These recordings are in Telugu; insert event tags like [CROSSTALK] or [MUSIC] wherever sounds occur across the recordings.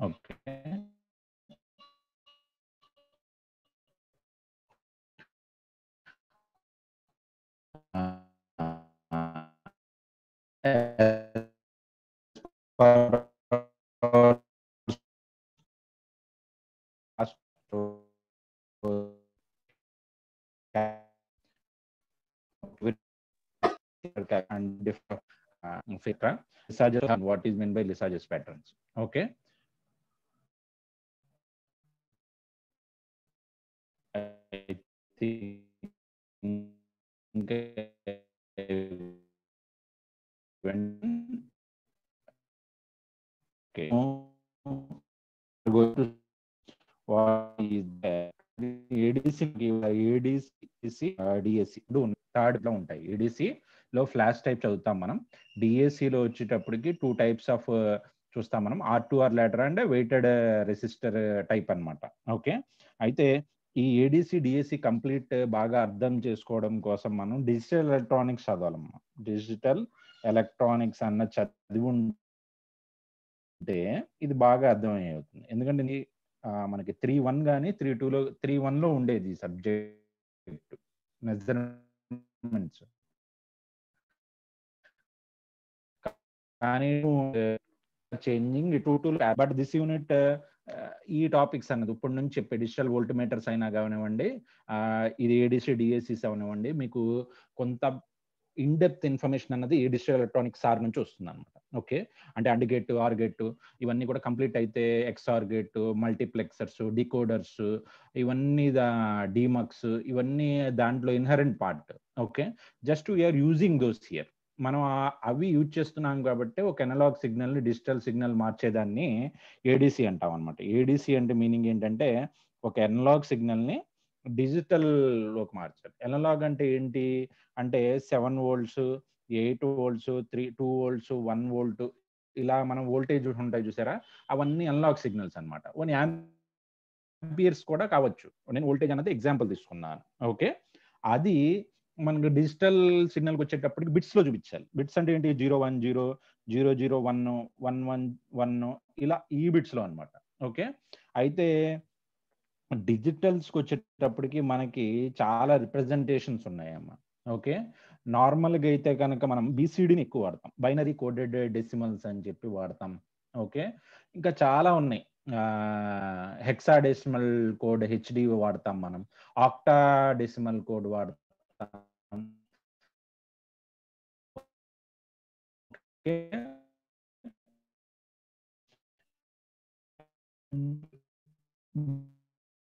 Okay. Uh, and different uh, uh what is meant by Lesage's patterns. Okay. DAC ఇప్పుడు థర్డ్ లో ఉంటాయి ఈడిసి లో ఫ్లాష్ టైప్ చదువుతాం మనం డిఎస్సిలో వచ్చేటప్పటికి టూ టైప్స్ ఆఫ్ చూస్తాం మనం R two R ladder and weighted resistor type అనమాట ఓకే అయితే ఈ ఏడిసి డిఎస్సి కంప్లీట్ బాగా అర్థం చేసుకోవడం కోసం మనం డిజిటల్ ఎలక్ట్రానిక్స్ చదవాలమ్మా డిజిటల్ ఎలక్ట్రానిక్స్ అన్న చదివి ఉంటే ఇది బాగా అర్థం అవుతుంది ఎందుకంటే మనకి త్రీ వన్ కానీ త్రీ టూలో త్రీ వన్లో ఉండేది సబ్జెక్ట్ మెజర్మెంట్స్ కానీ changing two to but this unit ఈ టాపిక్స్ అన్నది ఇప్పటి నుంచి చెప్పే డిజిటల్ వోల్ట్ మీటర్స్ అయినా కానివ్వండి uh, ఇది ఏడిసి డిఎస్సిస్ అవనివ్వండి మీకు కొంత ఇన్ డెప్త్ ఇన్ఫర్మేషన్ అన్నది డిజిటల్ ఎలక్ట్రానిక్స్ సార్ నుంచి వస్తుంది అనమాట ఓకే అంటే అండ్ గేట్ ఆర్ గేట్ ఇవన్నీ కూడా కంప్లీట్ అయితే ఎక్స్ఆర్ గేట్ మల్టీప్లెక్సర్స్ డికోడర్స్ ఇవన్నీ ద డిమక్స్ ఇవన్నీ దాంట్లో inherent part okay just we're using those here మనం అవి యూజ్ చేస్తున్నాం కాబట్టి ఒక ఎనలాగ్ సిగ్నల్ డిజిటల్ సిగ్నల్ మార్చేదాన్ని ఏడిసి అంటాం అనమాట ఏడిసి అంటే మీనింగ్ ఏంటంటే ఒక ఎనలాగ్ సిగ్నల్ని డిజిటల్ లోకి మార్చాలి ఎనలాగ్ అంటే ఏంటి అంటే seven volts eight volts three two volts one volt ఇలా మనం వోల్టేజ్ ఉంటాయి చూసారా అవన్నీ అనలాగ్ సిగ్నల్స్ అనమాట వన్ యాంపియర్స్ కూడా కావచ్చు నేను వోల్టేజ్ అన్నది ఎగ్జాంపుల్ తీసుకున్నాను ఓకే అది మనకు డిజిటల్ సిగ్నల్కి వచ్చేటప్పటికి బిట్స్లో చూపించాలి బిట్స్ అంటే ఏంటి zero one zero zero zero one one one one ఇలా ఈ బిట్స్లో అనమాట ఓకే అయితే డిజిటల్స్కి వచ్చేటప్పటికి మనకి చాలా రిప్రజెంటేషన్స్ ఉన్నాయమ్మ ఓకే నార్మల్గా అయితే కనుక మనం బీసీడీని ఎక్కువ వాడతాం బైనరీ కోడెడ్ డెసిమల్స్ అని చెప్పి వాడతాం ఓకే ఇంకా చాలా ఉన్నాయి హెక్సా డెసిమల్ కోడ్ హెచ్డి వాడతాం మనం ఆక్టా డెసిమల్ కోడ్ వాడతాం you.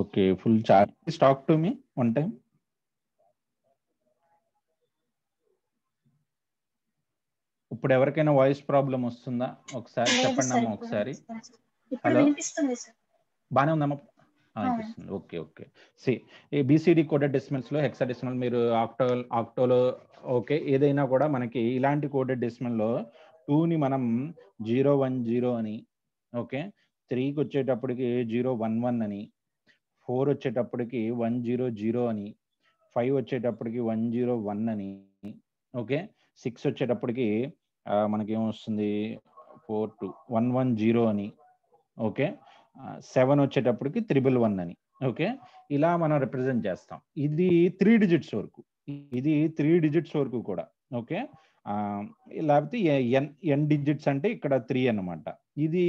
Okay full charge talk to me one time ఇప్పుడు ఎవరికైనా వాయిస్ ప్రాబ్లం వస్తుందా ఒకసారి చెప్పండి అమ్మా ఒకసారి హలో బాగానే ఉందమ్మా అనిపిస్తుంది okay okay see BCD coded డిస్మెంట్స్ లో హెక్సా డెసిమల్ మీరు ఆక్టో ఆక్టోలో ఓకే ఏదైనా కూడా మనకి ఇలాంటి కోడెడ్ డెసిమల్ లో టూని మనం జీరో వన్ జీరో అని ఓకే త్రీకి వచ్చేటప్పటికి జీరో వన్ వన్ అని ఫోర్ వచ్చేటప్పటికి వన్ జీరో జీరో అని ఫైవ్ వచ్చేటప్పటికి వన్ జీరో వన్ అని ఓకే సిక్స్ వచ్చేటప్పటికి మనకేమొస్తుంది four two one one zero అని ఓకే సెవెన్ వచ్చేటప్పటికి త్రిబుల్ వన్ అని ఓకే ఇలా మనం రిప్రజెంట్ చేస్తాం ఇది త్రీ డిజిట్స్ వరకు ఇది త్రీ డిజిట్స్ వరకు కూడా ఓకే లేకపోతే ఎన్ ఎన్ డిజిట్స్ అంటే ఇక్కడ త్రీ అనమాట ఇది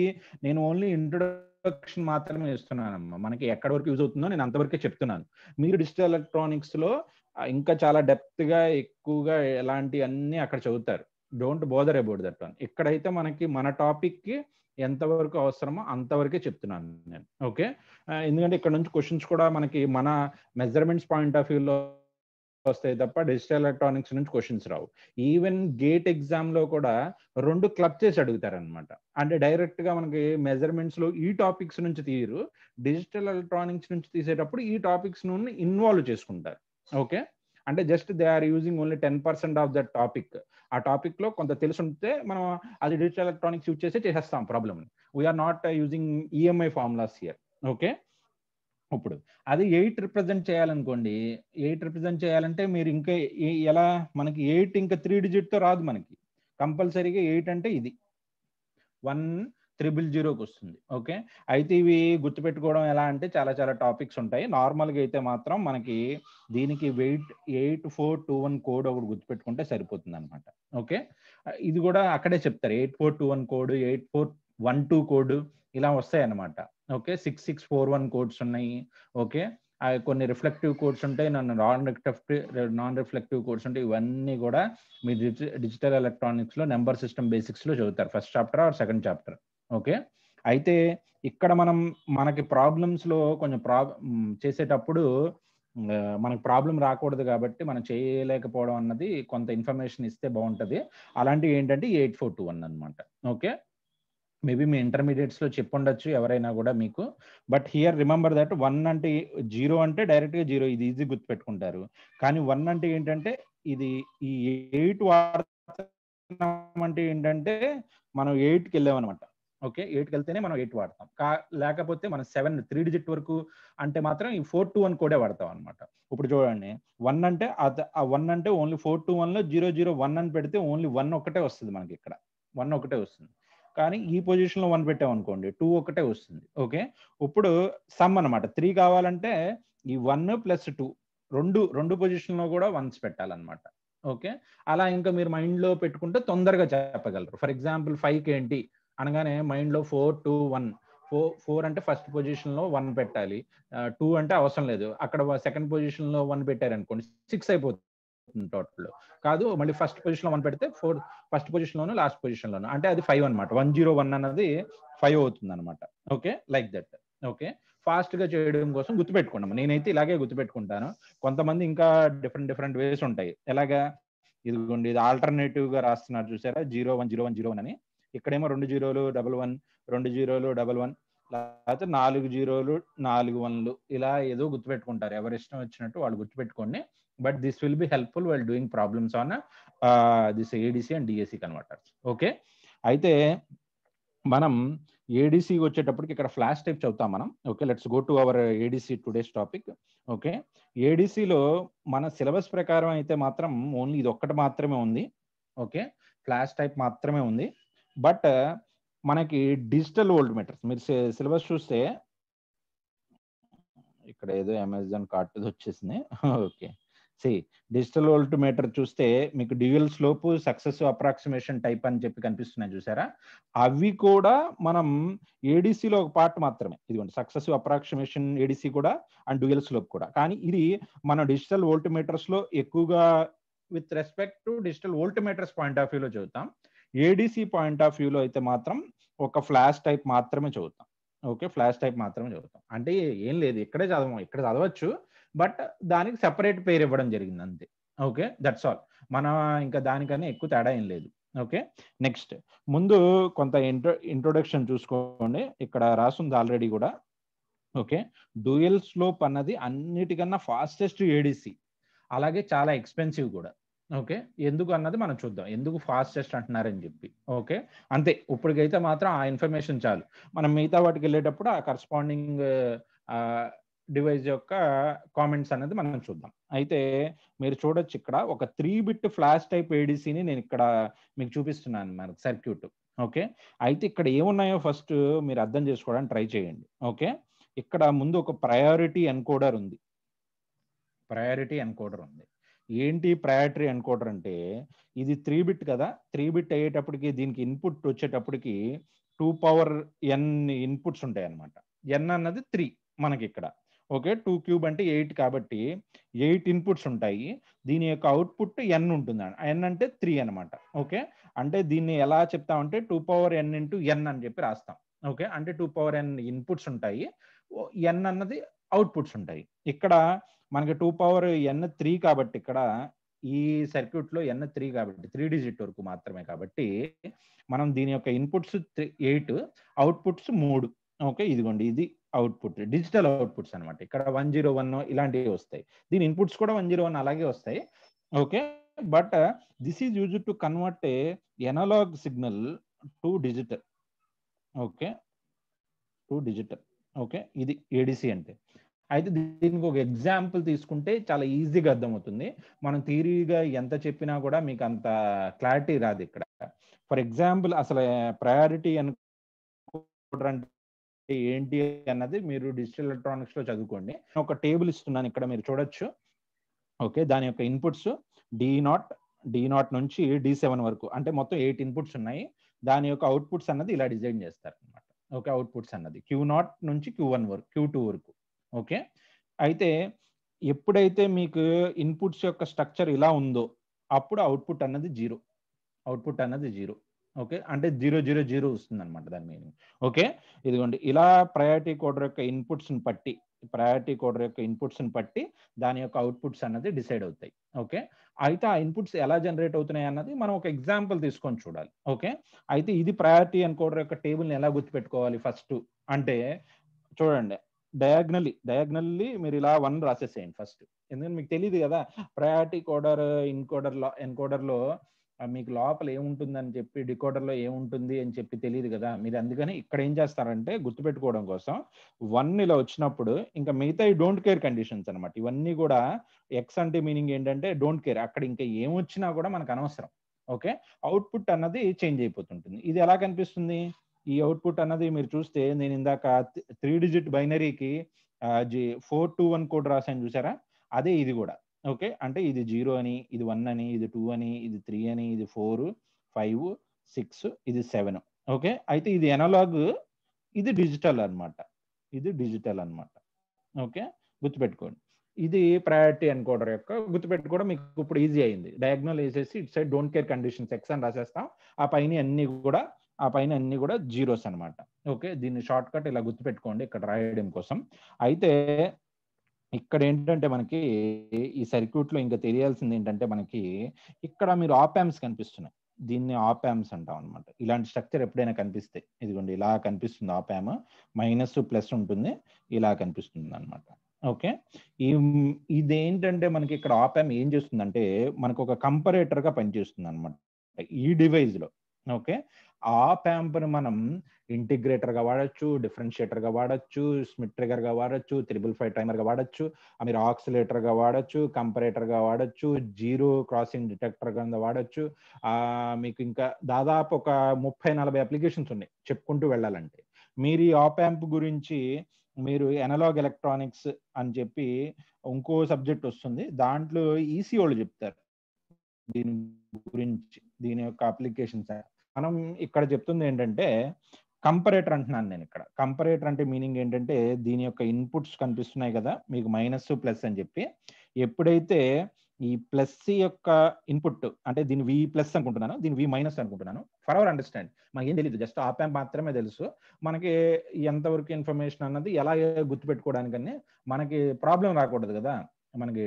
నేను ఓన్లీ ఇంట్రో ఇంట్రొడక్షన్ మాత్రమే ఇస్తున్నానమ్మా మనకి ఎక్కడ వరకు యూజ్ అవుతుందో నేను అంతవరకే చెప్తున్నాను మీరు డిజిటల్ ఎలక్ట్రానిక్స్ లో ఇంకా చాలా డెప్త్ గా ఎక్కువగా ఎలాంటి అన్ని అక్కడ చదువుతారు don't bother about that one ఇక్కడైతే మనకి మన టాపిక్ కి ఎంతవరకు అవసరమో అంతవరకే చెప్తున్నాను నేను ఓకే ఎందుకంటే ఇక్కడ నుంచి క్వశ్చన్స్ కూడా మనకి మన మెజర్మెంట్స్ పాయింట్ ఆఫ్ వ్యూలో వస్తాయి తప్ప డిజిటల్ ఎలక్ట్రానిక్స్ నుంచి క్వశ్చన్స్ రావు ఈవెన్ గేట్ ఎగ్జామ్ లో కూడా రెండు క్లబ్ చేసి అడుగుతారనమాట అంటే డైరెక్ట్ గా మనకి మెజర్మెంట్స్ లో ఈ టాపిక్స్ నుంచి తీరు డిజిటల్ ఎలక్ట్రానిక్స్ నుంచి తీసేటప్పుడు ఈ టాపిక్స్ నుండి ఇన్వాల్వ్ చేసుకుంటారు ఓకే అంటే just they are using only ten percent of the topic ఆ టాపిక్ లో కొంత తెలుసుంటే మనం అది డిజిటల్ ఎలక్ట్రానిక్స్ యూజ్ చేస్తే చేసేస్తాం problem we're not using EMI formulas here okay ఇప్పుడు అది ఎయిట్ రిప్రజెంట్ చేయాలనుకోండి ఎయిట్ రిప్రజెంట్ చేయాలంటే మీరు ఇంకా ఎలా మనకి ఎయిట్ ఇంకా త్రీ డిజిట్తో రాదు మనకి కంపల్సరీగా ఎయిట్ అంటే ఇది వన్ త్రిబుల్ జీరోకి వస్తుంది ఓకే అయితే ఇవి గుర్తుపెట్టుకోవడం ఎలా అంటే చాలా చాలా టాపిక్స్ ఉంటాయి నార్మల్గా అయితే మాత్రం మనకి దీనికి weight eight four two one code ఒకటి గుర్తుపెట్టుకుంటే సరిపోతుంది అనమాట ఓకే ఇది కూడా అక్కడే చెప్తారు eight four two one code eight four one two code ఇలా వస్తాయి అనమాట okay six six four one codes ఉన్నాయి ఓకే కొన్ని రిఫ్లెక్టివ్ కోడ్స్ ఉంటాయి నన్ను non reflective non reflective codes ఉంటాయి ఇవన్నీ కూడా మీ డిజిటల్ ఎలక్ట్రానిక్స్లో నెంబర్ సిస్టమ్ బేసిక్స్లో చదువుతారు first chapter or second chapter okay అయితే ఇక్కడ మనం మనకి ప్రాబ్లమ్స్లో కొంచెం ప్రా చేసేటప్పుడు మనకు ప్రాబ్లం రాకూడదు కాబట్టి మనం చేయలేకపోవడం అన్నది కొంత ఇన్ఫర్మేషన్ ఇస్తే బాగుంటుంది అలాంటివి ఏంటంటే ఎయిట్ ఫోర్ టూ వన్ అనమాట ఓకే మేబీ మీ ఇంటర్మీడియట్స్ ఇంటర్మీడియట్స్లో చెప్పుండొచ్చు ఎవరైనా కూడా మీకు but here remember that one అంటే జీరో అంటే డైరెక్ట్ గా జీరో ఇది ఈజీ గుర్తుపెట్టుకుంటారు కానీ వన్ అంటే ఏంటంటే ఇది ఈ ఎయిట్ వాడతాం అంటే ఏంటంటే మనం ఎయిట్కి వెళ్ళామన్నమాట ఓకే కి వెళ్తేనే మనం ఎయిట్ వాడతాం కా లేకపోతే మనం సెవెన్ త్రీ డిజిట్ వరకు అంటే మాత్రం ఈ ఫోర్ టూ వన్ కోడే వాడతాం అనమాట ఇప్పుడు చూడండి వన్ అంటే ఆ వన్ అంటే ఓన్లీ ఫోర్ టూ లో జీరో జీరో వన్ అని పెడితే ఓన్లీ వన్ ఒకటే వస్తుంది మనకి ఇక్కడ వన్ ఒకటే వస్తుంది కానీ ఈ పొజిషన్లో వన్ పెట్టాం అనుకోండి టూ ఒకటే వస్తుంది ఓకే ఇప్పుడు సమ్ అనమాట త్రీ కావాలంటే ఈ వన్ ప్లస్ టూ రెండు రెండు పొజిషన్లో కూడా వన్స్ పెట్టాలన్నమాట ఓకే అలా ఇంకా మీరు మైండ్లో పెట్టుకుంటే తొందరగా చెప్పగలరు ఫర్ ఎగ్జాంపుల్ ఫైవ్కి ఏంటి అనగానే మైండ్లో four two one four four అంటే ఫస్ట్ పొజిషన్లో వన్ పెట్టాలి టూ అంటే అవసరం లేదు అక్కడ సెకండ్ పొజిషన్లో వన్ పెట్టారనుకోండి సిక్స్ అయిపోతుంది టోటల్ కాదు మళ్ళీ ఫస్ట్ పొజిషన్ లో వన్ పెడితే ఫోర్ ఫస్ట్ పొజిషన్ లోను లాస్ట్ పొజిషన్ లోను అంటే అది ఫైవ్ అనమాట వన్ జీరో వన్ అన్నది ఫైవ్ అవుతుంది అనమాట okay like that okay fast గా చేయడం కోసం గుర్తుపెట్టుకుంటాము నేనైతే ఇలాగే గుర్తుపెట్టుకుంటాను కొంతమంది ఇంకా డిఫరెంట్ డిఫరెంట్ వేస్ ఉంటాయి ఎలాగా ఇదిగోండి ఇది ఆల్టర్నేటివ్ గా రాస్తున్నారు చూసారా zero one zero one zero one అని ఇక్కడేమో రెండు జీరోలు డబల్ వన్ రెండు జీరోలు డబల్ వన్ లేకపోతే నాలుగు జీరోలు నాలుగు వన్లు ఇలా ఏదో గుర్తుపెట్టుకుంటారు ఎవరి ఇష్టం వచ్చినట్టు వాళ్ళు గుర్తుపెట్టుకోండి but this will be helpful while doing problems on uh, this ADC and DAC converters. Okay అయితే మనం ఏడీసీ వచ్చేటప్పటికి ఇక్కడ ఫ్లాష్ టైప్ చదువుతాం మనం okay let's go to our ADC today's topic okay ఏడీసీలో మన సిలబస్ ప్రకారం అయితే మాత్రం ఓన్లీ ఇది ఒక్కటి మాత్రమే ఉంది ఓకే ఫ్లాష్ టైప్ మాత్రమే ఉంది బట్ uh, మనకి డిజిటల్ ఓల్డ్ మీటర్స్ మీరు సిలబస్ చూస్తే ఇక్కడ ఏదో అమెజాన్ కార్ట్ వచ్చేసింది okay [LAUGHS] see digital volt meter చూస్తే మీకు dual slope successive approximation type అని చెప్పి కనిపిస్తున్నాయి చూసారా అవి కూడా మనం ఏడీసీలో ఒక పార్ట్ మాత్రమే ఇదిగోండి సక్సెస్ అప్రాక్సిమేషన్ ఏడీసీ కూడా అండ్ డ్యూయల్ స్లోప్ కూడా కానీ ఇది మన డిజిటల్ వోల్ట్ మీటర్స్లో ఎక్కువగా with respect to digital volt meters point of వ్యూలో చదువుతాం ఏడీసీ పాయింట్ ఆఫ్ వ్యూలో అయితే మాత్రం ఒక ఫ్లాష్ టైప్ మాత్రమే చదువుతాం ఓకే ఫ్లాష్ టైప్ మాత్రమే చదువుతాం అంటే ఏం లేదు ఇక్కడే చదవం ఇక్కడ చదవచ్చు బట్ దానికి సెపరేట్ పేరు ఇవ్వడం జరిగింది అంతే ఓకే దట్స్ ఆల్ మన ఇంకా దానికన్నా ఎక్కువ తేడా ఏం లేదు ఓకే నెక్స్ట్ ముందు కొంత ఇంట్రో ఇంట్రొడక్షన్ చూసుకోండి ఇక్కడ రాసుంది ఆల్రెడీ కూడా ఓకే డ్యూయల్ స్లోప్ అన్నది అన్నిటికన్నా ఫాస్టెస్ట్ ఏడిసి అలాగే చాలా ఎక్స్పెన్సివ్ కూడా ఓకే ఎందుకు అన్నది మనం చూద్దాం ఎందుకు ఫాస్టెస్ట్ అంటున్నారని చెప్పి ఓకే అంతే ఇప్పటికైతే మాత్రం ఆ ఇన్ఫర్మేషన్ చాలు మనం మిగతా వాటికి వెళ్ళేటప్పుడు ఆ కరస్పాండింగ్ డివైస్ యొక్క కామెంట్స్ అనేది మనం చూద్దాం అయితే మీరు చూడొచ్చు ఇక్కడ ఒక త్రీ బిట్ ఫ్లాష్ టైప్ ఏడిసిని నేను ఇక్కడ మీకు చూపిస్తున్నాను మనకు సర్క్యూట్ ఓకే అయితే ఇక్కడ ఏమున్నాయో ఫస్ట్ మీరు అర్థం చేసుకోవడానికి ట్రై చేయండి ఓకే ఇక్కడ ముందు ఒక ప్రయారిటీ ఎన్కోడర్ ఉంది ప్రయారిటీ ఎన్కోడర్ ఉంది ఏంటి ప్రయారిటీ ఎన్కోడర్ అంటే ఇది త్రీ బిట్ కదా త్రీ బిట్ అయ్యేటప్పటికి దీనికి ఇన్పుట్ వచ్చేటప్పటికి టూ పవర్ ఎన్ ఇన్పుట్స్ ఉంటాయి అనమాట ఎన్ అన్నది త్రీ మనకి ఇక్కడ ఓకే టూ క్యూబ్ అంటే ఎయిట్ కాబట్టి ఎయిట్ ఇన్పుట్స్ ఉంటాయి దీని యొక్క అవుట్పుట్ ఎన్ ఉంటుంది ఎన్ అంటే త్రీ అనమాట ఓకే అంటే దీన్ని ఎలా చెప్తామంటే two power N into N అని చెప్పి రాస్తాం ఓకే అంటే టూ పవర్ ఎన్ ఇన్పుట్స్ ఉంటాయి ఎన్ అన్నది అవుట్పుట్స్ ఉంటాయి ఇక్కడ మనకి టూ పవర్ ఎన్ త్రీ కాబట్టి ఇక్కడ ఈ సర్క్యూట్ లో ఎన్ త్రీ కాబట్టి త్రీ డిజిట్ వరకు మాత్రమే కాబట్టి మనం దీని యొక్క ఇన్పుట్స్ ఎయిట్ అవుట్పుట్స్ మూడు ఓకే ఇదిగోండి ఇది అవుట్పుట్ డిజిటల్ అవుట్పుట్స్ అనమాట ఇక్కడ వన్ జీరో వన్ ఇలాంటివి వస్తాయి దీని ఇన్పుట్స్ కూడా వన్ జీరో వన్ అలాగే వస్తాయి okay but this is use to convert a analog signal to digital okay to digital okay ఇది ఏడిసి అంటే అయితే దీనికి ఒక ఎగ్జాంపుల్ తీసుకుంటే చాలా ఈజీగా అర్థమవుతుంది మనం థీరీగా ఎంత చెప్పినా కూడా మీకు అంత క్లారిటీ రాదు ఇక్కడ ఫర్ ఎగ్జాంపుల్ అసలు ప్రయారిటీ uh, అనుకుంటారంటే ఏంటి అన్నది మీరు డిజిటల్ ఎలక్ట్రానిక్స్ లో చదువుకోండి ఒక టేబుల్ ఇస్తున్నాను ఇక్కడ మీరు చూడొచ్చు ఓకే దాని యొక్క inputs D not D not నుంచి డి సెవెన్ వరకు అంటే మొత్తం ఎయిట్ ఇన్పుట్స్ ఉన్నాయి దాని యొక్క అవుట్పుట్స్ అన్నది ఇలా డిజైన్ చేస్తారు అనమాట ఓకే అవుట్పుట్స్ అన్నది క్యూ నాట్ నుంచి క్యూ వన్ వరకు క్యూ టూ వరకు ఓకే అయితే ఎప్పుడైతే మీకు ఇన్పుట్స్ యొక్క స్ట్రక్చర్ ఇలా ఉందో అప్పుడు అవుట్పుట్ అన్నది జీరో అవుట్పుట్ అన్నది జీరో ఓకే అంటే జీరో జీరో జీరో వస్తుంది అనమాట దాని మీనింగ్ ఓకే ఇదిగోండి ఇలా ప్రయారిటీ కోడర్ యొక్క ఇన్పుట్స్ని బట్టి ప్రయారిటీ కోడర్ యొక్క ఇన్పుట్స్ని బట్టి దాని యొక్క అవుట్పుట్స్ అన్నది డిసైడ్ అవుతాయి ఓకే అయితే ఆ ఇన్పుట్స్ ఎలా జనరేట్ అవుతున్నాయి అన్నది మనం ఒక ఎగ్జాంపుల్ తీసుకొని చూడాలి ఓకే అయితే ఇది ప్రయారిటీ అండ్ కోడర్ యొక్క టేబుల్ని ఎలా గుర్తుపెట్టుకోవాలి ఫస్ట్ అంటే చూడండి డయాగ్నల్లీ డయాగ్నల్లీ మీరు ఇలా వన్ రాసేసేయండి ఫస్ట్ ఎందుకంటే మీకు తెలియదు కదా ప్రయారిటీ కోడర్ ఇన్కోడర్ ఎన్కోడర్లో మీకు లోపల ఏముంటుందని చెప్పి డికోడర్లో ఏముంటుంది అని చెప్పి తెలియదు కదా మీరు అందుకని ఇక్కడ ఏం చేస్తారంటే గుర్తుపెట్టుకోవడం కోసం వన్ ఇలా వచ్చినప్పుడు ఇంకా మిగతా ఈ డోంట్ కేర్ కండిషన్స్ అనమాట ఇవన్నీ కూడా ఎక్స్ అంటే మీనింగ్ ఏంటంటే డోంట్ కేర్ అక్కడ ఇంకా ఏమొచ్చినా కూడా మనకు అనవసరం ఓకే అవుట్పుట్ అన్నది చేంజ్ అయిపోతుంటుంది ఇది ఎలా కనిపిస్తుంది ఈ అవుట్పుట్ అన్నది మీరు చూస్తే నేను ఇందాక త్రీ డిజిట్ బైనరీకి ఫోర్ టూ వన్ కోడ్ రాశాను చూసారా అదే ఇది కూడా ఓకే అంటే ఇది జీరో అని ఇది వన్ అని ఇది టూ అని ఇది త్రీ అని ఇది ఫోర్ ఫైవ్ సిక్స్ ఇది సెవెన్ ఓకే అయితే ఇది ఎనలాగ్ ఇది డిజిటల్ అనమాట ఇది డిజిటల్ అనమాట ఓకే గుర్తుపెట్టుకోండి ఇది ప్రయారిటీ ఎన్కోడర్ యొక్క గుర్తుపెట్టుకోవడం మీకు ఇప్పుడు ఈజీ అయింది డయాగ్నల్ వేసేసి it side don't care conditions X అని రాసేస్తాం ఆ పైన అన్ని కూడా ఆ పైన అన్ని కూడా జీరోస్ అనమాట ఓకే దీన్ని షార్ట్ కట్ ఇలా గుర్తుపెట్టుకోండి ఇక్కడ రాయడం కోసం అయితే ఇక్కడ ఏంటంటే మనకి ఈ సర్క్యూట్లో ఇంకా తెలియాల్సింది ఏంటంటే మనకి ఇక్కడ మీరు ఆప్యాంప్స్ కనిపిస్తున్నాయి దీన్ని ఆప్యాంప్స్ అంటాం అనమాట ఇలాంటి స్ట్రక్చర్ ఎప్పుడైనా కనిపిస్తే ఇదిగోండి ఇలా కనిపిస్తుంది ఆప్యామ్ మైనస్ ప్లస్ ఉంటుంది ఇలా కనిపిస్తుంది అనమాట ఓకే ఈ ఏంటంటే మనకి ఇక్కడ ఆప్యామ్ ఏం చేస్తుందంటే మనకు ఒక కంపరేటర్గా పనిచేస్తుంది అనమాట ఈ లో ఓకే ఆ ప్యాంప్ని మనం ఇంటిగ్రేటర్గా వాడచ్చు డిఫరెన్షియేటర్గా వాడచ్చు స్మిట్ ట్రిగర్గా వాడచ్చు త్రిబుల్ ఫైవ్ టైమర్గా వాడచ్చు మీరు ఆక్సిలేటర్గా వాడచ్చు కంపరేటర్గా వాడచ్చు జీరో క్రాసింగ్ డిటెక్టర్ కింద వాడచ్చు మీకు ఇంకా దాదాపు ఒక ముప్పై నలభై అప్లికేషన్స్ ఉన్నాయి చెప్పుకుంటూ వెళ్ళాలంటే మీరు ఈ ఆ ప్యాంప్ గురించి మీరు ఎనలాగ్ ఎలక్ట్రానిక్స్ అని చెప్పి ఇంకో సబ్జెక్ట్ వస్తుంది దాంట్లో ఈసీ వాళ్ళు చెప్తారు దీని గురించి దీని యొక్క అప్లికేషన్స్ మనం ఇక్కడ చెప్తుంది ఏంటంటే కంపరేటర్ అంటున్నాను నేను ఇక్కడ కంపరేటర్ అంటే మీనింగ్ ఏంటంటే దీని యొక్క ఇన్పుట్స్ కనిపిస్తున్నాయి కదా మీకు మైనస్ ప్లస్ అని చెప్పి ఎప్పుడైతే ఈ ప్లస్ యొక్క ఇన్పుట్ అంటే దీని వి ప్లస్ అనుకుంటున్నాను దీని వి మైనస్ అనుకుంటున్నాను ఫర్ అవర్ అండర్స్టాండ్ ఏం తెలియదు జస్ట్ ఆప్ యాంప్ మాత్రమే తెలుసు మనకి ఎంతవరకు ఇన్ఫర్మేషన్ అన్నది ఎలా గుర్తుపెట్టుకోవడానికన్నీ మనకి ప్రాబ్లం రాకూడదు కదా మనకి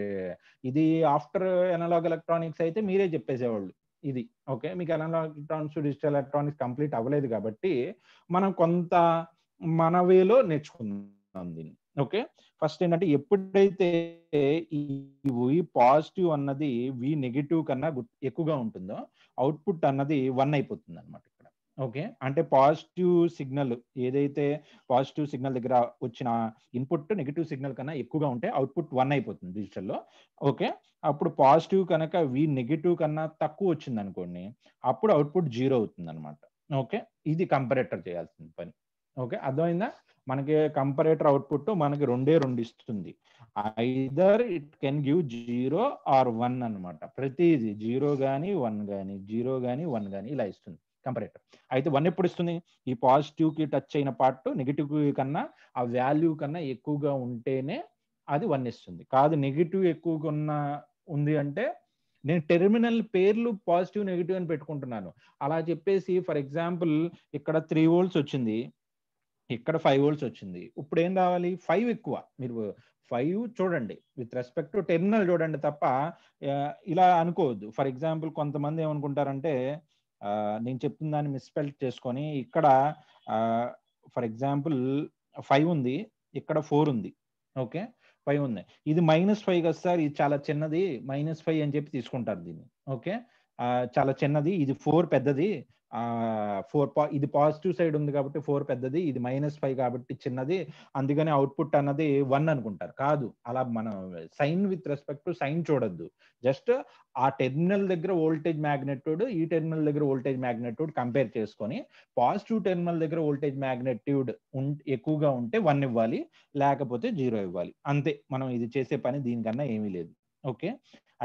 ఇది ఆఫ్టర్ ఎనలాగ్ ఎలక్ట్రానిక్స్ అయితే మీరే చెప్పేసేవాళ్ళు ఇది ఓకే మీకు analog electronics digital electronics complete అవ్వలేదు కాబట్టి మనం కొంత మన వేలో నేర్చుకుందాం దీన్ని ఓకే ఫస్ట్ ఏంటంటే ఎప్పుడైతే ఈ పాజిటివ్ అన్నది వి నెగిటివ్ కన్నా ఎక్కువగా ఉంటుందో అవుట్పుట్ అన్నది వన్ అయిపోతుంది అనమాట ఓకే అంటే పాజిటివ్ సిగ్నల్ ఏదైతే పాజిటివ్ సిగ్నల్ దగ్గర వచ్చిన ఇన్పుట్ నెగిటివ్ సిగ్నల్ కన్నా ఎక్కువగా ఉంటే అవుట్పుట్ వన్ అయిపోతుంది డిజిటల్లో ఓకే అప్పుడు పాజిటివ్ కనుక వి నెగిటివ్ కన్నా తక్కువ వచ్చింది అనుకోండి అప్పుడు అవుట్పుట్ జీరో అవుతుంది అనమాట ఓకే ఇది కంపరేటర్ చేయాల్సిన పని ఓకే అర్థమైందా మనకి కంపరేటర్ అవుట్పుట్ మనకి రెండే రెండు ఇస్తుంది either it can give zero or one అనమాట ప్రతిది జీరో కానీ వన్ కానీ జీరో కానీ వన్ కానీ ఇలా ఇస్తుంది టెంపరేటర్ అయితే వన్ ఎప్పుడు ఇస్తుంది ఈ పాజిటివ్ కి టచ్ అయిన పార్ట్ నెగిటివ్ కన్నా ఆ వాల్యూ కన్నా ఎక్కువగా ఉంటేనే అది వన్ ఇస్తుంది కాదు నెగిటివ్ ఎక్కువగా ఉన్న ఉంది అంటే నేను టెర్మినల్ పేర్లు పాజిటివ్ నెగిటివ్ అని పెట్టుకుంటున్నాను అలా చెప్పేసి ఫర్ ఎగ్జాంపుల్ ఇక్కడ త్రీ వోల్ట్స్ వచ్చింది ఇక్కడ ఫైవ్ వోల్ట్స్ వచ్చింది ఇప్పుడు ఏం రావాలి ఫైవ్ ఎక్కువ మీరు ఫైవ్ చూడండి విత్ రెస్పెక్ట్ టు టెర్మినల్ చూడండి తప్ప ఇలా అనుకోవద్దు ఫర్ ఎగ్జాంపుల్ కొంతమంది ఏమనుకుంటారంటే నేను చెప్తున్న దాన్ని మిస్పెల్ చేసుకొని ఇక్కడ ఫర్ ఎగ్జాంపుల్ ఫైవ్ ఉంది ఇక్కడ ఫోర్ ఉంది ఓకే ఫైవ్ ఉంది ఇది మైనస్ ఫైవ్ కదా సార్ ఇది చాలా చిన్నది మైనస్ ఫైవ్ అని చెప్పి తీసుకుంటారు దీన్ని ఓకే చాలా చిన్నది ఇది ఫోర్ పెద్దది ఫోర్ పా ఇది పాజిటివ్ సైడ్ ఉంది కాబట్టి ఫోర్ పెద్దది ఇది మైనస్ ఫైవ్ కాబట్టి చిన్నది అందుకని అవుట్పుట్ అన్నది వన్ అనుకుంటారు కాదు అలా మనం sign with respect to sign చూడొద్దు జస్ట్ ఆ టెర్మినల్ దగ్గర వోల్టేజ్ మ్యాగ్నెట్యూడ్ ఈ టెర్మినల్ దగ్గర వోల్టేజ్ మ్యాగ్నెట్యూడ్ కంపేర్ చేసుకొని పాజిటివ్ టెర్మినల్ దగ్గర వోల్టేజ్ మ్యాగ్నెట్యూడ్ ఎక్కువగా ఉంటే వన్ ఇవ్వాలి లేకపోతే జీరో ఇవ్వాలి అంతే మనం ఇది చేసే పని దీనికన్నా ఏమీ లేదు ఓకే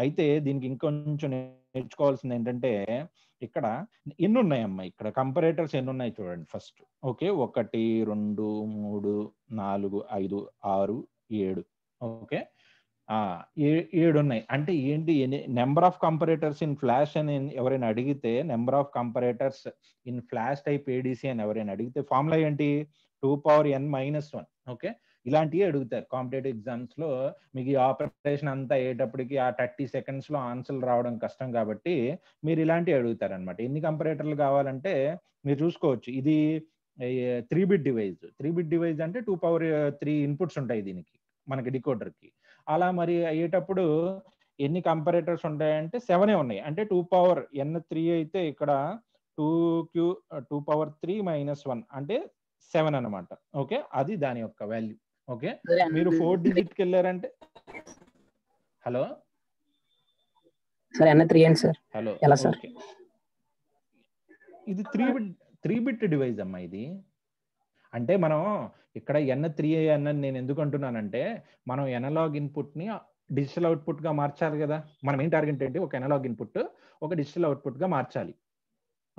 అయితే దీనికి ఇంకొంచెం నేర్చుకోవాల్సింది ఏంటంటే ఇక్కడ ఎన్ని ఉన్నాయమ్మా ఇక్కడ కంపరేటర్స్ ఎన్ని ఉన్నాయి చూడండి ఫస్ట్ ఓకే ఒకటి రెండు మూడు నాలుగు ఐదు ఆరు ఏడు ఓకే ఏడు ఉన్నాయి అంటే ఏంటి number of comparators in flash అని ఎవరైనా అడిగితే number of comparators in flash type ADC అని ఎవరైనా అడిగితే ఫార్ములా ఏంటి two power N minus one okay ఇలాంటివి అడుగుతారు కాంపిటేటివ్ ఎగ్జామ్స్ లో మీకు ఈ ఆపరేషన్ అంతా అయ్యేటప్పటికి ఆ థర్టీ సెకండ్స్ లో ఆన్సర్లు రావడం కష్టం కాబట్టి మీరు ఇలాంటివి అడుగుతారు అనమాట ఎన్ని కంపరేటర్లు కావాలంటే మీరు చూసుకోవచ్చు ఇది three bit device three bit device అంటే టూ పవర్ త్రీ ఇన్పుట్స్ ఉంటాయి దీనికి మనకి డికోడర్ కి అలా మరి అయ్యేటప్పుడు ఎన్ని కంపరేటర్స్ ఉంటాయంటే సెవెనే ఉన్నాయి అంటే టూ పవర్ ఎన్ త్రీ అయితే ఇక్కడ two Q two power three minus one అంటే సెవెన్ అనమాట ఓకే అది దాని యొక్క వాల్యూ ఓకే మీరు ఫోర్ డిజిట్ వెళ్ళారంటే hello sir three sir hello ఎలా సార్ ఇది three bit three bit device అమ్మా ఇది అంటే మనం ఇక్కడ ఎన్ త్రీ ఎన్ అని నేను ఎందుకు అంటున్నానంటే మనం ఎనలాగ్ ఇన్పుట్ ని డిజిటల్ అవుట్పుట్ గా మార్చాలి కదా మనం ఏం టార్గెట్ ఏంటి ఒక ఎనలాగ్ ఇన్పుట్ ఒక డిజిటల్ అవుట్పుట్ గా మార్చాలి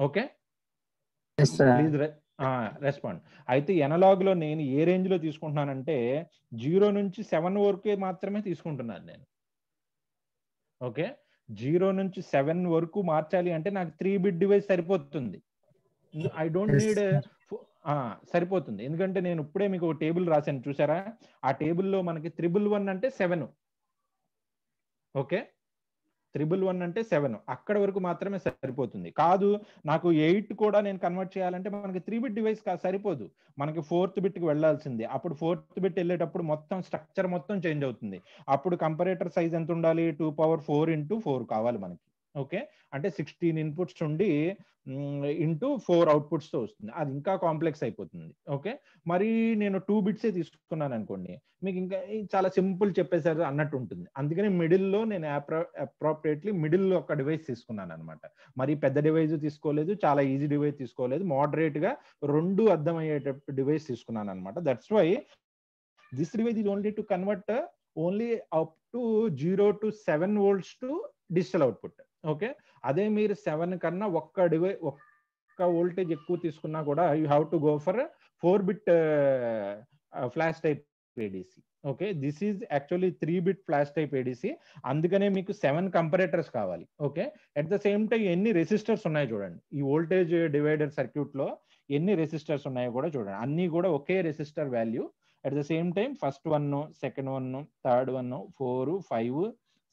ఓకే ప్లీజ్ రెస్పాండ్ అయితే ఎనలాగ్లో నేను ఏ రేంజ్లో తీసుకుంటున్నానంటే జీరో నుంచి సెవెన్ వరకు మాత్రమే తీసుకుంటున్నాను నేను ఓకే జీరో నుంచి సెవెన్ వరకు మార్చాలి అంటే నాకు త్రీ బిట్ డివైస్ సరిపోతుంది ఐ డోంట్ నీడ్ సరిపోతుంది ఎందుకంటే నేను ఇప్పుడే మీకు ఒక టేబుల్ రాశాను చూసారా ఆ టేబుల్లో మనకి త్రిబుల్ వన్ అంటే సెవెన్ ఓకే త్రిబుల్ వన్ అంటే సెవెన్ అక్కడ వరకు మాత్రమే సరిపోతుంది కాదు నాకు ఎయిట్ కూడా నేను కన్వర్ట్ చేయాలంటే మనకి త్రీ బిట్ డివైస్ సరిపోదు మనకి ఫోర్త్ బిట్కి వెళ్ళాల్సింది అప్పుడు ఫోర్త్ బిట్ వెళ్ళేటప్పుడు మొత్తం స్ట్రక్చర్ మొత్తం చేంజ్ అవుతుంది అప్పుడు కంపరేటర్ సైజ్ ఎంత ఉండాలి two power four into four కావాలి మనకి ఓకే అంటే సిక్స్టీన్ ఇన్పుట్స్ నుండి ఇంటూ ఫోర్ అవుట్పుట్స్తో వస్తుంది అది ఇంకా కాంప్లెక్స్ అయిపోతుంది ఓకే మరి నేను టూ బిట్సే తీసుకున్నాను అనుకోండి మీకు ఇంకా చాలా సింపుల్ చెప్పేసారు అన్నట్టు ఉంటుంది అందుకని మిడిల్లో నేను అప్రాప్రియేట్లీ మిడిల్లో ఒక డివైస్ తీసుకున్నాను అనమాట మరి పెద్ద డివైస్ తీసుకోలేదు చాలా ఈజీ డివైస్ తీసుకోలేదు మోడరేట్గా రెండు అర్థమయ్యేటట్టు డివైస్ తీసుకున్నాను అనమాట that's why this device is only to convert only up to zero to seven volts to digital output okay అదే మీరు సెవెన్ కన్నా ఒక్క డివై ఒక్క వోల్టేజ్ ఎక్కువ తీసుకున్నా కూడా you have to go for four bit flash type ADC okay this is actually three bit flash type ADC అందుకనే మీకు సెవెన్ కంపరేటర్స్ కావాలి okay at the same time ఎన్ని రెసిస్టర్స్ ఉన్నాయి చూడండి ఈ వోల్టేజ్ డివైడర్ సర్క్యూట్ లో ఎన్ని రెసిస్టర్స్ ఉన్నాయో కూడా చూడండి అన్ని కూడా ఒకే resistor value at the same time first one second one third one four five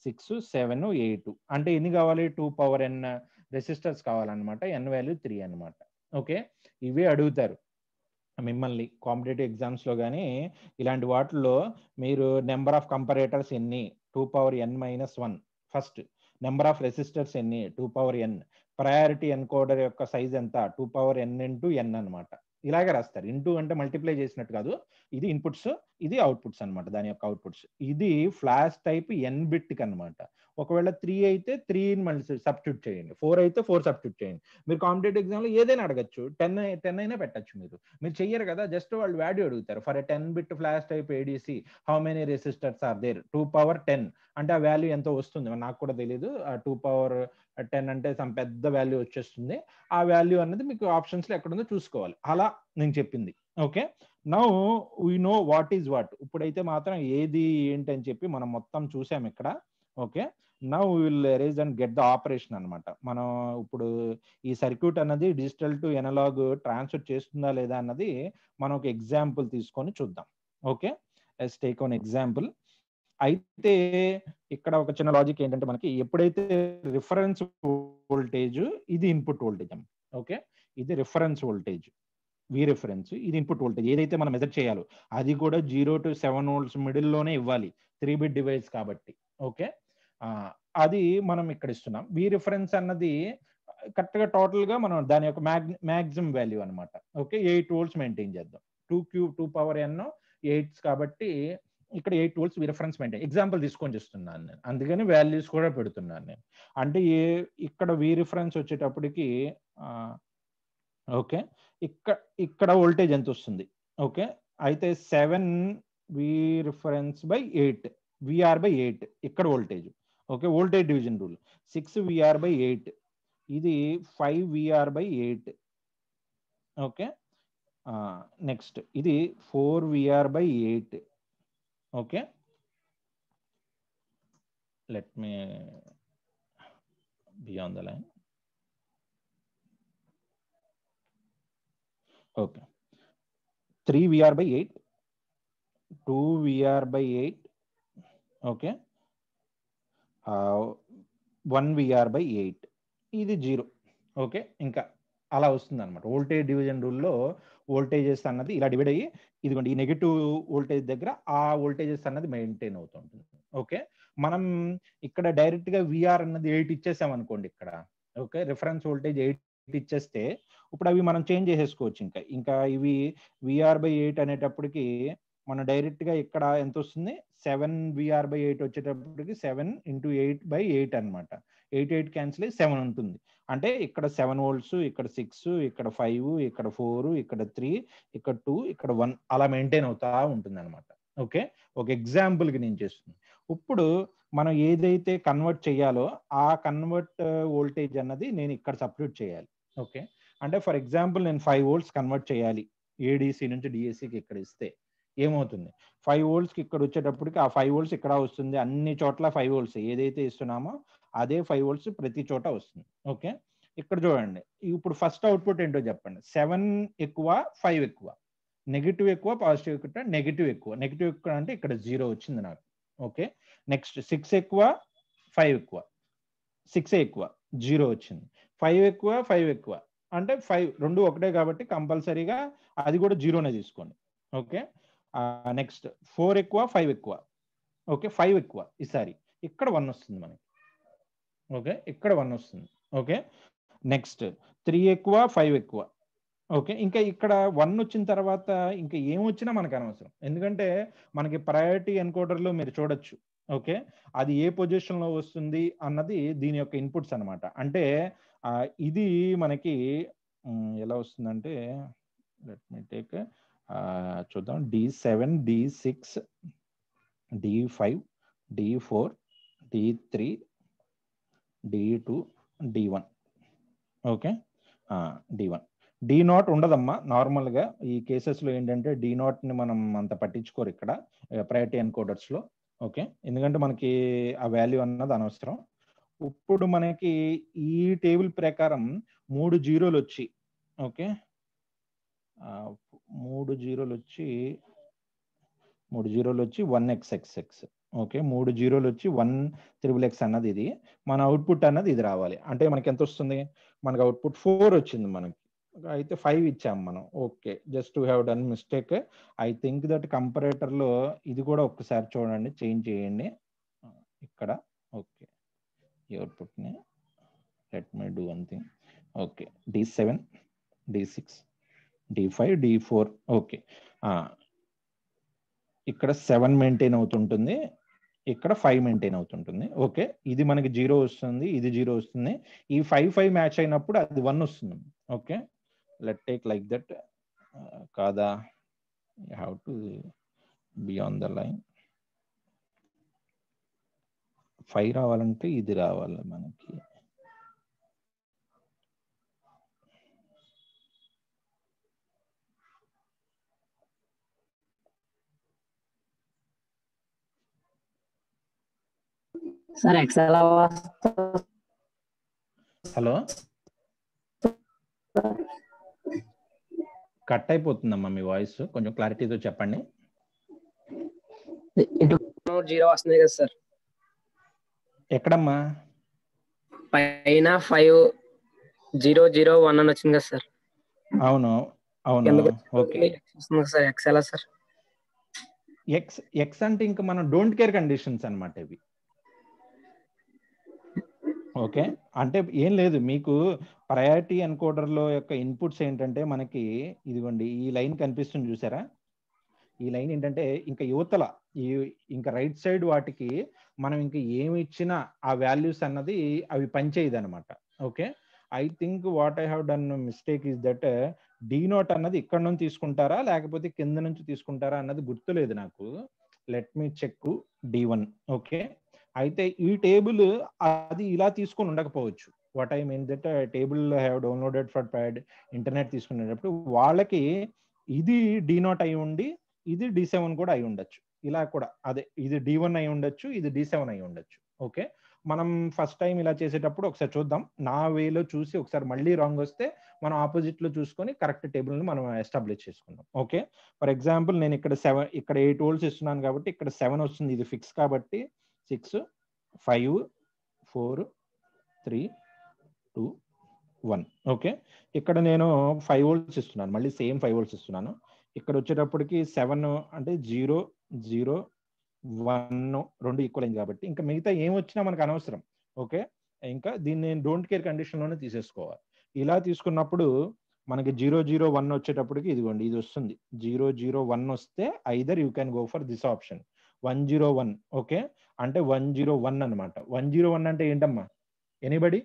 six seven eight అంటే ఎన్ని కావాలి టూ పవర్ ఎన్ రెసిస్టర్స్ కావాలన్నమాట ఎన్ వాల్యూ త్రీ అనమాట ఓకే ఇవే అడుగుతారు మిమ్మల్ని కాంపిటేటివ్ ఎగ్జామ్స్లో కానీ ఇలాంటి వాటిల్లో మీరు నెంబర్ ఆఫ్ కంపరేటర్స్ ఎన్ని two power N minus one first number of resistors ఎన్ని two power N priority encoder యొక్క సైజ్ ఎంత టూ పవర్ ఎన్ ఇంటూ ఎన్ అనమాట ఇలాగే రాస్తారు ఇంటూ అంటే మల్టిప్లై చేసినట్టు కాదు ఇది ఇన్పుట్స్ ఇది అవుట్పుట్స్ అనమాట దాని యొక్క అవుట్పుట్స్ ఇది ఫ్లాష్ టైప్ ఎన్ బిట్ అనమాట ఒకవేళ త్రీ అయితే త్రీ మళ్ళీ సబ్స్టిట్యూట్ చేయండి ఫోర్ అయితే ఫోర్ సబ్స్టిట్యూట్ చేయండి మీరు కాంపిటేటివ్ లో ఏదైనా అడగచ్చు టెన్ టెన్ అయినా పెట్టచ్చు మీరు మీరు చెయ్యరు కదా జస్ట్ వాళ్ళు వాల్యూ అడుగుతారు for a ten bit flash type ADC how many resistors are there two power ten అంటే ఆ వాల్యూ ఎంత వస్తుంది నాకు కూడా తెలియదు టూ పవర్ టెన్ అంటే సమ్ పెద్ద వాల్యూ వచ్చేస్తుంది ఆ వాల్యూ అనేది మీకు ఆప్షన్స్లో ఎక్కడుందో చూసుకోవాలి అలా నేను చెప్పింది okay now we know what is what ఇప్పుడైతే మాత్రం ఏది ఏంటి అని చెప్పి మనం మొత్తం చూసాం ఇక్కడ okay now will arrange and get the operation అనమాట మనం ఇప్పుడు ఈ సర్క్యూట్ అన్నది డిజిటల్ టు ఎనలాగ్ ట్రాన్స్ఫర్ చేస్తుందా లేదా అన్నది మనం ఒక ఎగ్జాంపుల్ తీసుకొని చూద్దాం okay us take an example అయితే ఇక్కడ ఒక చిన్న లాజిక్ ఏంటంటే మనకి ఎప్పుడైతే రిఫరెన్స్ వోల్టేజ్ ఇది ఇన్పుట్ వోల్టేజ్ ఓకే ఇది రిఫరెన్స్ వోల్టేజ్ వి రిఫరెన్స్ ఇది ఇన్పుట్ వోల్టేజ్ ఏదైతే మనం మెజర్ చేయాలో అది కూడా జీరో టు సెవెన్ వోల్ట్స్ మిడిల్లోనే ఇవ్వాలి త్రీ బిట్ డివైస్ కాబట్టి ఓకే అది మనం ఇక్కడ ఇస్తున్నాం వి రిఫరెన్స్ అన్నది కరెక్ట్గా టోటల్గా మనం దాని యొక్క మ్యాగ్ మ్యాక్సిమం వాల్యూ అనమాట ఓకే ఎయిట్ వోల్ట్స్ మెయింటైన్ చేద్దాం two Q two power N eights కాబట్టి ఇక్కడ eight tools reference maintain example తీసుకొని చేస్తున్నాను నేను అందుకని వాల్యూస్ కూడా పెడుతున్నాను నేను అంటే ఏ ఇక్కడ వి రిఫరెన్స్ వచ్చేటప్పటికి ఓకే ఇక్కడ ఇక్కడ వోల్టేజ్ ఎంత వస్తుంది ఓకే అయితే seven V reference by eight VR by eight ఇక్కడ voltage okay voltage division rule six VR by eight ఇది five VR by eight okay next ఇది four VR by eight okay let me beyond the line okay three VR by eight two VR by eight okay one VR by eight ఇది జీరో ఓకే ఇంకా అలా వస్తుంది అనమాట వోల్టేజ్ డివిజన్ రూల్లో వోల్టేజెస్ అన్నది ఇలా డివైడ్ అయ్యి ఇదిగోండి ఈ నెగిటివ్ వోల్టేజ్ దగ్గర ఆ వోల్టేజెస్ అన్నది మెయింటైన్ అవుతుంటుంది ఓకే మనం ఇక్కడ డైరెక్ట్ గా విఆర్ అన్నది ఎయిట్ ఇచ్చేసాం అనుకోండి ఇక్కడ ఓకే రిఫరెన్స్ వోల్టేజ్ ఎయిట్ ఇచ్చేస్తే ఇప్పుడు అవి మనం చేంజ్ చేసేసుకోవచ్చు ఇంకా ఇంకా ఇవి విఆర్ బై ఎయిట్ అనేటప్పటికి మనం డైరెక్ట్ గా ఇక్కడ ఎంత వస్తుంది సెవెన్ విఆర్ బై ఎయిట్ వచ్చేటప్పటికి seven into eight by eight అనమాట ఎయిట్ ఎయిట్ క్యాన్సిల్ అయ్యి సెవెన్ ఉంటుంది అంటే ఇక్కడ సెవెన్ వోల్ట్స్ ఇక్కడ సిక్స్ ఇక్కడ ఫైవ్ ఇక్కడ ఫోర్ ఇక్కడ త్రీ ఇక్కడ టూ ఇక్కడ వన్ అలా మెయింటైన్ అవుతా ఉంటుంది అనమాట ఓకే ఒక ఎగ్జాంపుల్కి నేను చేస్తుంది ఇప్పుడు మనం ఏదైతే కన్వర్ట్ చేయాలో ఆ కన్వర్ట్ వోల్టేజ్ అన్నది నేను ఇక్కడ సబ్స్టిట్యూట్ చేయాలి ఓకే అంటే ఫర్ ఎగ్జాంపుల్ నేను ఫైవ్ వోల్ట్స్ కన్వర్ట్ చేయాలి ఏడీసీ నుంచి డిఎస్సికి ఇక్కడ ఇస్తే ఏమవుతుంది ఫైవ్ వోల్ట్స్కి ఇక్కడ వచ్చేటప్పటికి ఆ ఫైవ్ వోల్ట్స్ ఇక్కడ వస్తుంది అన్ని చోట్ల ఫైవ్ వోల్ట్స్ ఏదైతే ఇస్తున్నామో అదే ఫైవ్ వోల్ట్స్ ప్రతి చోట వస్తుంది ఓకే ఇక్కడ చూడండి ఇప్పుడు ఫస్ట్ అవుట్పుట్ ఏంటో చెప్పండి సెవెన్ ఎక్కువ ఫైవ్ ఎక్కువ నెగిటివ్ ఎక్కువ పాజిటివ్ ఎక్కువ నెగిటివ్ ఎక్కువ నెగిటివ్ ఎక్కువ అంటే ఇక్కడ జీరో వచ్చింది నాకు ఓకే నెక్స్ట్ సిక్స్ ఎక్కువ ఫైవ్ ఎక్కువ సిక్స్ ఎక్కువ జీరో వచ్చింది ఫైవ్ ఎక్కువ ఫైవ్ ఎక్కువ అంటే ఫైవ్ రెండు ఒకటే కాబట్టి కంపల్సరీగా అది కూడా జీరోనే తీసుకోండి ఓకే నెక్స్ట్ ఫోర్ ఎక్కువ ఫైవ్ ఎక్కువ ఓకే ఫైవ్ ఎక్కువ ఈసారి ఇక్కడ వన్ వస్తుంది మనకి ఓకే ఇక్కడ వన్ వస్తుంది ఓకే నెక్స్ట్ త్రీ ఎక్కువ ఫైవ్ ఎక్కువ ఓకే ఇంకా ఇక్కడ వన్ వచ్చిన తర్వాత ఇంకా ఏం వచ్చినా మనకు అనవసరం ఎందుకంటే మనకి ప్రయారిటీ ఎన్కోడర్లో మీరు చూడొచ్చు ఓకే అది ఏ పొజిషన్లో వస్తుంది అన్నది దీని యొక్క ఇన్పుట్స్ అనమాట అంటే ఇది మనకి ఎలా వస్తుందంటే లెట్ మీ టేక్ చూద్దాం D seven D six D five D four D three D two D one okay D one D not ఉండదమ్మా నార్మల్గా ఈ కేసెస్లో ఏంటంటే డి నాట్ని మనం అంత పట్టించుకోరు ఇక్కడ ప్రయారిటీ ఎన్కోడర్స్లో ఓకే ఎందుకంటే మనకి ఆ వాల్యూ అన్నది అనవసరం ఇప్పుడు మనకి ఈ టేబుల్ ప్రకారం మూడు జీరోలు వచ్చి ఓకే మూడు జీరోలు వచ్చి మూడు జీరోలు వచ్చి one X X X okay మూడు జీరోలు వచ్చి వన్ త్రిబుల్ ఎక్స్ అన్నది ఇది మన అవుట్పుట్ అన్నది ఇది రావాలి అంటే మనకి ఎంత వస్తుంది మనకి అవుట్పుట్ ఫోర్ వచ్చింది మనకి అయితే ఫైవ్ ఇచ్చాము మనం okay just to have done mistake I think that కంపరేటర్లో ఇది కూడా ఒక్కసారి చూడండి చేంజ్ చేయండి ఇక్కడ ఓకే ఈ అవుట్పుట్ని let my do one thing okay D seven D six D five D four okay ఇక్కడ సెవెన్ మెయింటైన్ అవుతుంటుంది ఇక్కడ ఫైవ్ మెయింటైన్ అవుతుంటుంది ఓకే ఇది మనకి జీరో వస్తుంది ఇది జీరో వస్తుంది ఈ ఫైవ్ ఫైవ్ మ్యాచ్ అయినప్పుడు అది వన్ వస్తుంది okay let take like that కాదా have to be on the line five రావాలంటే ఇది రావాలి మనకి సార్ ఎక్సెల్ హలో కట్ అయిపోతుందమ్మా మీ వాయిస్ కొంచెం క్లారిటీతో చెప్పండి జీరో వస్తున్నాయి కదా సార్ ఎక్కడమ్మా పైన ఫైవ్ జీరో జీరో వన్ అని వచ్చింది కదా సార్ అవును అవును ఓకే సార్ ఎక్స్ ఎక్స్ అంటే ఇంకా మనం డోంట్ కేర్ కండిషన్స్ అనమాట ఇవి ఓకే అంటే ఏం లేదు మీకు ప్రయారిటీ ఎన్కోడర్లో యొక్క ఇన్పుట్స్ ఏంటంటే మనకి ఇదిగోండి ఈ లైన్ కనిపిస్తుంది చూసారా ఈ లైన్ ఏంటంటే ఇంకా యువతల ఈ ఇంకా రైట్ సైడ్ వాటికి మనం ఇంకా ఏమి ఇచ్చినా ఆ వాల్యూస్ అన్నది అవి పనిచేయదు అనమాట okay I think what I have done mistake is that D note అన్నది ఇక్కడ నుంచి తీసుకుంటారా లేకపోతే కింద నుంచి తీసుకుంటారా అన్నది గుర్తులేదు నాకు let me check D one okay అయితే ఈ టేబుల్ అది ఇలా తీసుకొని ఉండకపోవచ్చు what I mean that table have downloaded for pad internet తీసుకునేటప్పుడు వాళ్ళకి ఇది డి నాట్ అయి ఉండి ఇది డి సెవెన్ కూడా అయి ఉండొచ్చు ఇలా కూడా అదే ఇది డి వన్ అయి ఉండొచ్చు ఇది డి సెవెన్ అయి ఉండొచ్చు ఓకే మనం ఫస్ట్ టైం ఇలా చేసేటప్పుడు ఒకసారి చూద్దాం నా వేలో చూసి ఒకసారి మళ్ళీ రాంగ్ వస్తే మనం ఆపోజిట్ లో చూసుకొని కరెక్ట్ టేబుల్ని మనం ఎస్టాబ్లిష్ చేసుకుందాం ఓకే ఫర్ ఎగ్జాంపుల్ నేను ఇక్కడ సెవెన్ ఇక్కడ ఎయిట్ ఓల్స్ ఇస్తున్నాను కాబట్టి ఇక్కడ సెవెన్ వస్తుంది ఇది ఫిక్స్ కాబట్టి six five four three two one okay ఇక్కడ నేను ఫైవ్ వోల్ట్స్ ఇస్తున్నాను మళ్ళీ సేమ్ ఫైవ్ వోల్ట్స్ ఇస్తున్నాను ఇక్కడ వచ్చేటప్పటికి సెవెన్ అంటే జీరో జీరో వన్ రెండు ఈక్వల్ అయింది కాబట్టి ఇంకా మిగతా ఏం వచ్చినా మనకు అనవసరం ఓకే ఇంకా దీన్ని నేను డోంట్ కేర్ కండిషన్లోనే తీసేసుకోవాలి ఇలా తీసుకున్నప్పుడు మనకి జీరో జీరో వన్ వచ్చేటప్పటికి ఇదిగోండి ఇది వస్తుంది జీరో జీరో వన్ వస్తే either you can go for this option one zero one okay అంటే వన్ జీరో వన్ అనమాట వన్ జీరో వన్ అంటే ఏంటమ్మా anybody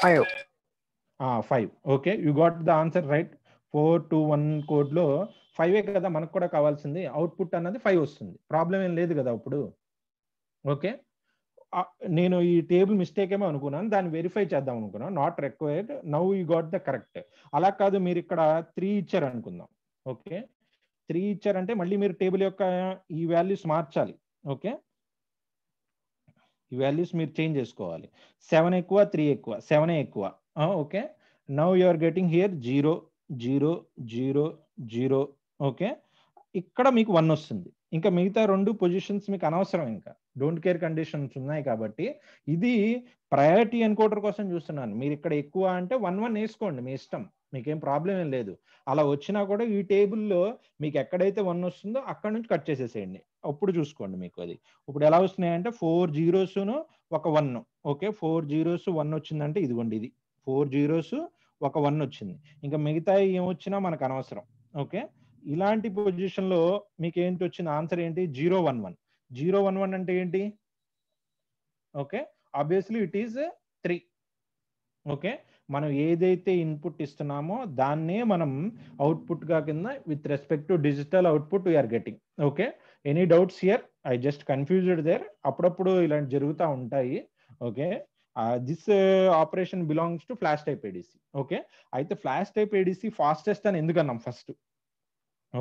five five okay you got the answer right four two one కోడ్లో ఫైవే కదా మనకు కూడా కావాల్సింది అవుట్పుట్ అన్నది ఫైవ్ వస్తుంది ప్రాబ్లం ఏం లేదు కదా అప్పుడు ఓకే నేను ఈ టేబుల్ మిస్టేక్ ఏమో అనుకున్నాను దాన్ని వెరిఫై చేద్దాం అనుకున్నాను not required now you got the correct అలా కాదు మీరు ఇక్కడ త్రీ ఇచ్చారు అనుకుందాం ఓకే త్రీ ఇచ్చారంటే మళ్ళీ మీరు టేబుల్ యొక్క ఈ వాల్యూస్ మార్చాలి ఓకే ఈ వాల్యూస్ మీరు చేంజ్ చేసుకోవాలి సెవెన్ ఎక్కువ త్రీ ఎక్కువ సెవెనే ఎక్కువ okay now you are getting here zero zero zero zero okay ఇక్కడ మీకు వన్ వస్తుంది ఇంకా మిగతా రెండు పొజిషన్స్ మీకు అనవసరం ఇంకా డోంట్ కేర్ కండిషన్స్ ఉన్నాయి కాబట్టి ఇది ప్రయారిటీ ఎన్కౌంటర్ కోసం చూస్తున్నాను మీరు ఇక్కడ ఎక్కువ అంటే వన్ వన్ వేసుకోండి మీ ఇష్టం మీకేం ప్రాబ్లం ఏం లేదు అలా వచ్చినా కూడా ఈ టేబుల్లో మీకు ఎక్కడైతే వన్ వస్తుందో అక్కడ నుంచి కట్ చేసేసేయండి అప్పుడు చూసుకోండి మీకు అది ఇప్పుడు ఎలా వస్తున్నాయి అంటే ఫోర్ జీరోస్ను ఒక one okay four zeros one వచ్చిందంటే ఇదిగోండి ఇది ఫోర్ జీరోస్ ఒక వన్ వచ్చింది ఇంకా మిగతా ఏమొచ్చినా మనకు అనవసరం ఓకే ఇలాంటి పొజిషన్లో మీకు ఏంటి వచ్చిన ఆన్సర్ ఏంటి zero one one zero one one అంటే ఏంటి okay obviously it is three okay మనం ఏదైతే ఇన్పుట్ ఇస్తున్నామో దాన్నే మనం అవుట్పుట్గా కింద with respect to digital output we're getting okay any doubts here I just confused there అప్పుడప్పుడు ఇలాంటి జరుగుతూ ఉంటాయి okay this operation belongs to flash type ADC okay అయితే ఫ్లాష్ టైప్ ఏడిసి ఫాస్టెస్ట్ అని ఎందుకన్నాం ఫస్ట్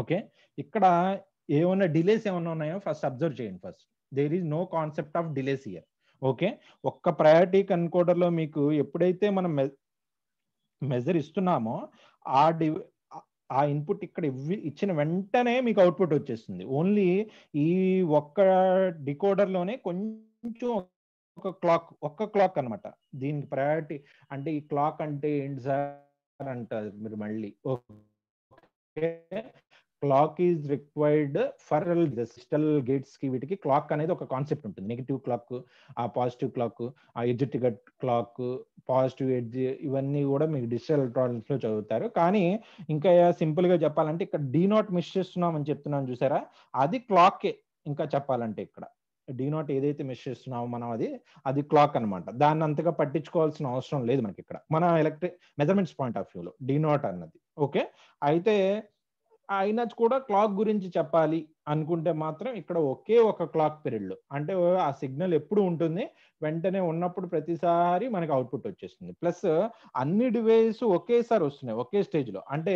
ఓకే ఇక్కడ ఏమైనా డిలేస్ ఏమైనా ఉన్నాయో ఫస్ట్ అబ్జర్వ్ చేయండి first there is no concept of delays here okay ఒక్క ప్రయారిటీ కన్కోడర్లో మీకు ఎప్పుడైతే మనం మెజర్ ఇస్తున్నామో ఆ డి ఆ ఇన్పుట్ ఇక్కడ ఇచ్చిన వెంటనే మీకు అవుట్పుట్ వచ్చేస్తుంది ఓన్లీ ఈ ఒక్క డికోడర్లోనే కొంచెం ఒక క్లాక్ ఒక్క క్లాక్ అనమాట దీనికి ప్రయారిటీ అంటే ఈ క్లాక్ అంటే ఏంటి సార్ అంటారు మీరు మళ్ళీ okay clock is required for digital gates కి వీటికి క్లాక్ అనేది ఒక కాన్సెప్ట్ ఉంటుంది నెగిటివ్ క్లాక్ ఆ పాజిటివ్ క్లాక్ ఆ ఎడ్జ్ క్లాక్ పాజిటివ్ ఎడ్జ్ ఇవన్నీ కూడా మీకు డిజిటల్ ఎలక్ట్రానిక్స్ లో చదువుతారు కానీ ఇంకా సింపుల్ గా చెప్పాలంటే ఇక్కడ డీ నాట్ మిస్ చేస్తున్నాం అని చెప్తున్నాను చూసారా అది క్లాకే ఇంకా చెప్పాలంటే ఇక్కడ డీ నాట్ ఏదైతే మిస్ చేస్తున్నామో మనం అది అది క్లాక్ అనమాట దాన్ని అంతగా పట్టించుకోవాల్సిన అవసరం లేదు మనకి ఇక్కడ మన ఎలక్ట్రిక్ మెజర్మెంట్స్ పాయింట్ ఆఫ్ వ్యూలో డీ నాట్ అన్నది ఓకే అయితే అయినా కూడా క్లాక్ గురించి చెప్పాలి అనుకుంటే మాత్రం ఇక్కడ ఒకే ఒక క్లాక్ పీరియడ్ అంటే ఆ సిగ్నల్ ఎప్పుడు ఉంటుంది వెంటనే ఉన్నప్పుడు ప్రతిసారి మనకి అవుట్పుట్ వచ్చేస్తుంది ప్లస్ అన్ని డివైస్ ఒకేసారి వస్తున్నాయి ఒకే స్టేజ్లో అంటే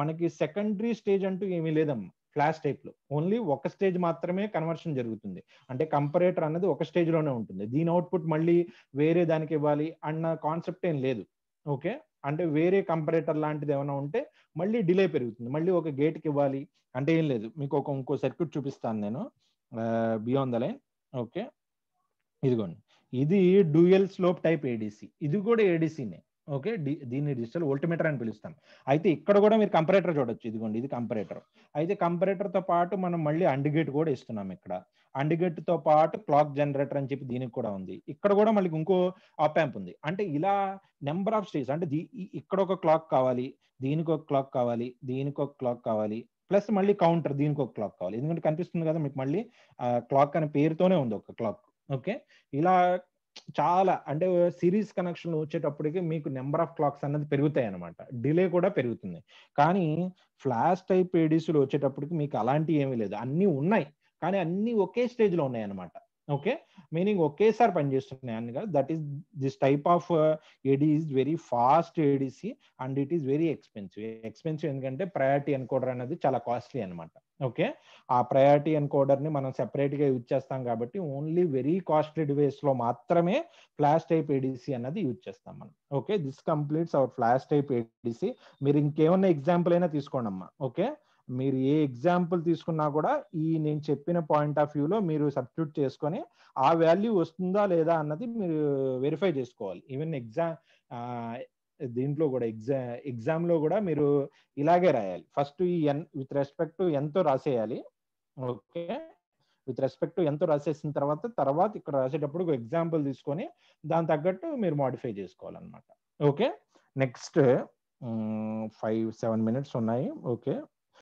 మనకి సెకండరీ స్టేజ్ అంటూ ఏమీ లేదమ్మా ఫ్లాష్ టైప్లో ఓన్లీ ఒక స్టేజ్ మాత్రమే కన్వర్షన్ జరుగుతుంది అంటే కంపరేటర్ అనేది ఒక స్టేజ్లోనే ఉంటుంది దీని అవుట్పుట్ మళ్ళీ వేరే దానికి ఇవ్వాలి అన్న కాన్సెప్ట్ ఏం లేదు ఓకే అంటే వేరే కంపరేటర్ లాంటిది ఏమైనా ఉంటే మళ్ళీ డిలే పెరుగుతుంది మళ్ళీ ఒక గేట్కి ఇవ్వాలి అంటే ఏం లేదు మీకు ఒక ఇంకో సర్క్యూట్ చూపిస్తాను నేను బియాండ్ ద లైన్ ఓకే ఇదిగోండి ఇది డ్యూయల్ స్లోప్ టైప్ ఏడిసి ఇది కూడా ఏడీసీనే ఓకే దీన్ని డిజిటల్ ఓల్టిమీటర్ అని పిలుస్తాం అయితే ఇక్కడ కూడా మీరు కంపరేటర్ చూడొచ్చు ఇదిగోండి ఇది కంపరేటర్ అయితే కంపరేటర్తో పాటు మనం మళ్ళీ అండ్ గేట్ కూడా ఇస్తున్నాం ఇక్కడ అండిగట్టుతో పాటు క్లాక్ జనరేటర్ అని చెప్పి దీనికి కూడా ఉంది ఇక్కడ కూడా మళ్ళీ ఇంకో ఆప్ యాంప్ ఉంది అంటే ఇలా నెంబర్ ఆఫ్ స్టేజ్ అంటే ఇక్కడ ఒక క్లాక్ కావాలి దీనికి ఒక క్లాక్ కావాలి దీనికి ఒక క్లాక్ కావాలి ప్లస్ మళ్ళీ కౌంటర్ దీనికి ఒక క్లాక్ కావాలి ఎందుకంటే కనిపిస్తుంది కదా మీకు మళ్ళీ క్లాక్ అనే పేరుతోనే ఉంది ఒక క్లాక్ ఓకే ఇలా చాలా అంటే సిరీస్ కనెక్షన్లు వచ్చేటప్పటికి మీకు నెంబర్ ఆఫ్ క్లాక్స్ అన్నది పెరుగుతాయి అనమాట డిలే కూడా పెరుగుతుంది కానీ ఫ్లాష్ టైప్ ఏడీసీలు వచ్చేటప్పటికి మీకు అలాంటివి ఏమీ లేదు అన్నీ ఉన్నాయి కానీ అన్ని ఒకే స్టేజ్ లో ఉన్నాయి అనమాట ఓకే మీనింగ్ ఒకేసారి పనిచేస్తున్నాయి అని కదా that is this type of AD uh, is very fast ADC and it is very expensive expensive ఎందుకంటే ప్రయారిటీ ఎన్కోడర్ అనేది చాలా కాస్ట్లీ అనమాట ఓకే ఆ ప్రయారిటీ ఎన్కోడర్ ని మనం సెపరేట్ గా యూజ్ చేస్తాం కాబట్టి ఓన్లీ వెరీ కాస్ట్లీ డివైస్ లో మాత్రమే ఫ్లాష్ టైప్ ఏడిసి అన్నది యూజ్ చేస్తాం మనం okay this completes our flash type ADC మీరు ఇంకేమన్నా ఎగ్జాంపుల్ అయినా తీసుకోండి అమ్మా ఓకే మీరు ఏ ఎగ్జాంపుల్ తీసుకున్నా కూడా ఈ నేను చెప్పిన పాయింట్ ఆఫ్ వ్యూలో మీరు సబ్స్టిట్యూట్ చేసుకొని ఆ వాల్యూ వస్తుందా లేదా అన్నది మీరు వెరిఫై చేసుకోవాలి ఈవెన్ ఎగ్జామ్ దీంట్లో కూడా ఎగ్జా ఎగ్జామ్లో కూడా మీరు ఇలాగే రాయాలి ఫస్ట్ ఈ ఎన్ విత్ రెస్పెక్ట్ ఎంతో రాసేయాలి ఓకే విత్ రెస్పెక్ట్ ఎంతో రాసేసిన తర్వాత తర్వాత ఇక్కడ రాసేటప్పుడు ఎగ్జాంపుల్ తీసుకొని దాని తగ్గట్టు మీరు మాడిఫై చేసుకోవాలన్నమాట okay next five seven minutes ఉన్నాయి ఓకే